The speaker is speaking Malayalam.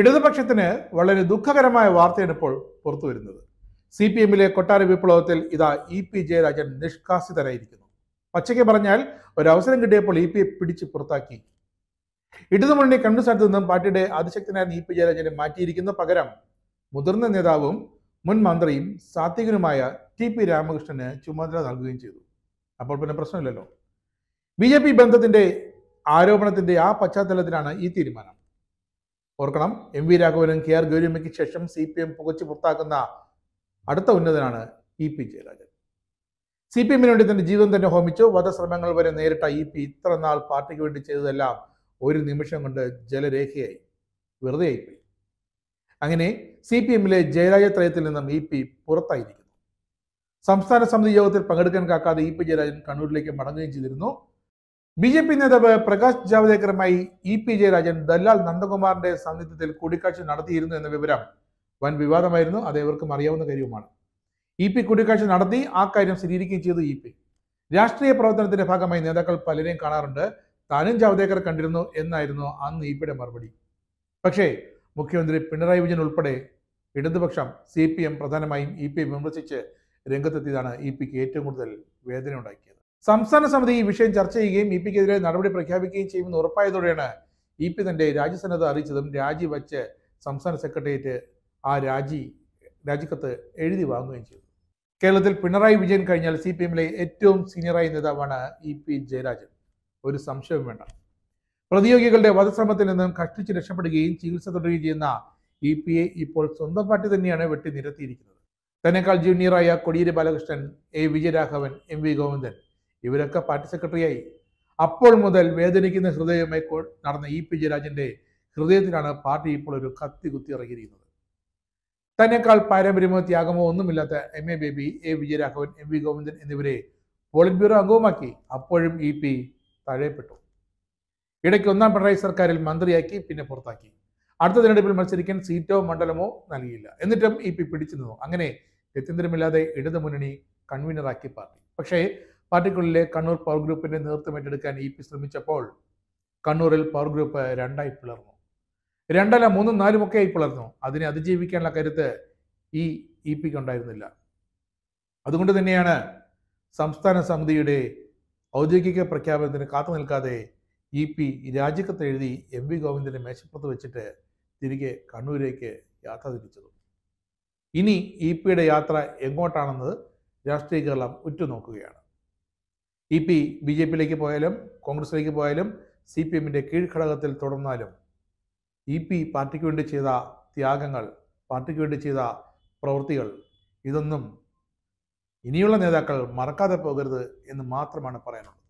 ഇടതുപക്ഷത്തിന് വളരെ ദുഃഖകരമായ വാർത്തയാണ് ഇപ്പോൾ പുറത്തു വരുന്നത് സി പി എമ്മിലെ കൊട്ടാര വിപ്ലവത്തിൽ ഇതാ ഇ പി ജയരാജൻ നിഷ്കാസിതരായിരിക്കുന്നു പച്ചയ്ക്ക് പറഞ്ഞാൽ ഒരു അവസരം കിട്ടിയപ്പോൾ ഇ പി പിടിച്ച് പുറത്താക്കി ഇടതുമുന്നണി കണ്ണു സ്ഥലത്ത് നിന്നും പാർട്ടിയുടെ അതിശക്തനായ ഇ പി ജയരാജനെ മാറ്റിയിരിക്കുന്ന പകരം മുതിർന്ന നേതാവും മുൻ മന്ത്രിയും സാത്വികനുമായ ടി പി രാമകൃഷ്ണന് ചുമതല നൽകുകയും ചെയ്തു അപ്പോൾ പിന്നെ പ്രശ്നമില്ലല്ലോ ബി ജെ പി ബന്ധത്തിന്റെ ആരോപണത്തിന്റെ ആ പശ്ചാത്തലത്തിലാണ് ഈ തീരുമാനം ഓർക്കണം എം വി രാഘവനും കെ ആർ ഗൗരിയമ്മയ്ക്ക് ശേഷം സി പി എം പുകച്ചു പുറത്താക്കുന്ന അടുത്ത ഉന്നതനാണ് E P Jayarajan C P എമ്മിന് വേണ്ടി തന്റെ ജീവൻ തന്നെ ഹോമിച്ചു വധശ്രമങ്ങൾ വരെ നേരിട്ട ഇ പി ഇത്ര നാൾ പാർട്ടിക്ക് വേണ്ടി ചെയ്തതെല്ലാം ഒരു നിമിഷം കൊണ്ട് ജലരേഖയായി വെറുതെ ആയിപ്പോയി അങ്ങനെ സി പി എമ്മിലെ ജയരാജ ത്രയത്തിൽ നിന്നും ഇ പി പുറത്തായിരിക്കുന്നു സംസ്ഥാന സമിതി യോഗത്തിൽ പങ്കെടുക്കാൻ കാക്കാതെ ഇ പി ജയരാജൻ കണ്ണൂരിലേക്ക് മടങ്ങുകയും ചെയ്തിരുന്നു ബി ജെ പി നേതാവ് പ്രകാശ് ജാവ്ദേക്കറുമായി ഇ പി ജയരാജൻ ദല്ലാൽ നന്ദകുമാറിന്റെ സാന്നിധ്യത്തിൽ കൂടിക്കാഴ്ച നടത്തിയിരുന്നു എന്ന വിവരം വൻ വിവാദമായിരുന്നു അത് ഏവർക്കും അറിയാവുന്ന കാര്യവുമാണ് ഇ പി കൂടിക്കാഴ്ച നടത്തി ആ കാര്യം സ്ഥിരീകരിക്കുകയും ചെയ്തു ഇ പി രാഷ്ട്രീയ പ്രവർത്തനത്തിന്റെ ഭാഗമായി നേതാക്കൾ പലരെയും കാണാറുണ്ട് താനും ജാവ്ദേക്കർ കണ്ടിരുന്നു എന്നായിരുന്നു അന്ന് ഇ പിയുടെ മറുപടി പക്ഷേ മുഖ്യമന്ത്രി പിണറായി വിജയൻ ഉൾപ്പെടെ ഇടതുപക്ഷം സി പി എം പ്രധാനമായും ഇ പി വിമർശിച്ച് രംഗത്തെത്തിയതാണ് ഇ പിക്ക് ഏറ്റവും കൂടുതൽ വേദന ഉണ്ടാക്കിയത് സംസ്ഥാന സമിതി ഈ വിഷയം ചർച്ച ചെയ്യുകയും ഇ പിക്കെതിരെ നടപടി പ്രഖ്യാപിക്കുകയും ചെയ്യുമെന്ന് ഉറപ്പായതോടെയാണ് ഇ പി തന്റെ രാജ്യസന്നദ്ധ അറിയിച്ചതും രാജിവെച്ച് സംസ്ഥാന സെക്രട്ടേറിയറ്റ് ആ രാജി രാജിക്കത്ത് എഴുതി വാങ്ങുകയും ചെയ്തു കേരളത്തിൽ പിണറായി വിജയൻ കഴിഞ്ഞാൽ സി പി എമ്മിലെ ഏറ്റവും സീനിയറായ നേതാവാണ് ഇ പി ജയരാജൻ ഒരു സംശയം വേണ്ട പ്രതിയോഗികളുടെ വധശ്രമത്തിൽ നിന്നും കഷ്ടിച്ച് രക്ഷപ്പെടുകയും ചികിത്സ തുടരുകയും ചെയ്യുന്ന ഇ പി എ ഇപ്പോൾ സ്വന്തം പാർട്ടി തന്നെയാണ് വെട്ടി നിരത്തിയിരിക്കുന്നത് തന്നെക്കാൾ ജൂനിയറായ Kodiyeri Balakrishnan A Vijayaraghavan M V Govindan ഇവരൊക്കെ പാർട്ടി സെക്രട്ടറിയായി അപ്പോൾ മുതൽ വേദനിക്കുന്ന ഹൃദയമായി നടന്ന ഇ പി ജയരാജന്റെ ഹൃദയത്തിലാണ് പാർട്ടി ഇപ്പോൾ ഒരു കത്തി കുത്തി ഇറങ്ങിയിരിക്കുന്നത് തന്നെക്കാൾ പാരമ്പര്യമോ ത്യാഗമോ ഒന്നുമില്ലാത്ത M A Baby A Vijayaraghavan M V Govindan എന്നിവരെ പോളിറ്റ് ബ്യൂറോ അംഗവുമാക്കി അപ്പോഴും ഇ പി തഴയപ്പെട്ടു ഇടയ്ക്ക് ഒന്നാം പിണറായി സർക്കാരിൽ മന്ത്രിയാക്കി പിന്നെ പുറത്താക്കി അടുത്ത തിരഞ്ഞെടുപ്പിൽ മത്സരിക്കാൻ സീറ്റോ മണ്ഡലമോ നൽകിയില്ല എന്നിട്ടും ഇ പി പിടിച്ചു നിന്നു അങ്ങനെ ഗത്യന്തരമില്ലാതെ ഇടതുമുന്നണി കൺവീനറാക്കി പാർട്ടി പക്ഷേ പാർട്ടിക്കുള്ളിലെ കണ്ണൂർ പവർ ഗ്രൂപ്പിന്റെ നേതൃത്വം ഏറ്റെടുക്കാൻ ഇ പി ശ്രമിച്ചപ്പോൾ കണ്ണൂരിൽ പവർ ഗ്രൂപ്പ് രണ്ടായി പിളർന്നു രണ്ടല്ല മൂന്നും നാലും ഒക്കെ ആയി പിളർന്നു അതിനെ അതിജീവിക്കാനുള്ള കരുത്ത് ഈ ഇ പിക്ക് ഉണ്ടായിരുന്നില്ല അതുകൊണ്ട് തന്നെയാണ് സംസ്ഥാന സമിതിയുടെ ഔദ്യോഗിക പ്രഖ്യാപനത്തിന് കാത്തു നിൽക്കാതെ ഇ പി രാജിക്കത്ത് എഴുതി എം വി ഗോവിന്ദനെ മേശപ്പുറത്ത് വെച്ചിട്ട് തിരികെ കണ്ണൂരേക്ക് യാത്ര തിരിച്ചത് ഇനി ഇ പിയുടെ യാത്ര എങ്ങോട്ടാണെന്നത് രാഷ്ട്രീയ കേരളം ഉറ്റുനോക്കുകയാണ് ഇ പി ബി ജെ പിയിലേക്ക് പോയാലും കോൺഗ്രസിലേക്ക് പോയാലും സി പി എമ്മിൻ്റെ കീഴ്ഘടകത്തിൽ തുടർന്നാലും ഇ പി പാർട്ടിക്ക് വേണ്ടി ചെയ്ത ത്യാഗങ്ങൾ പാർട്ടിക്ക് വേണ്ടി ചെയ്ത പ്രവൃത്തികൾ ഇതൊന്നും ഇനിയുള്ള നേതാക്കൾ മറക്കാതെ പോകരുത് എന്ന് മാത്രമാണ് പറയാനുള്ളത്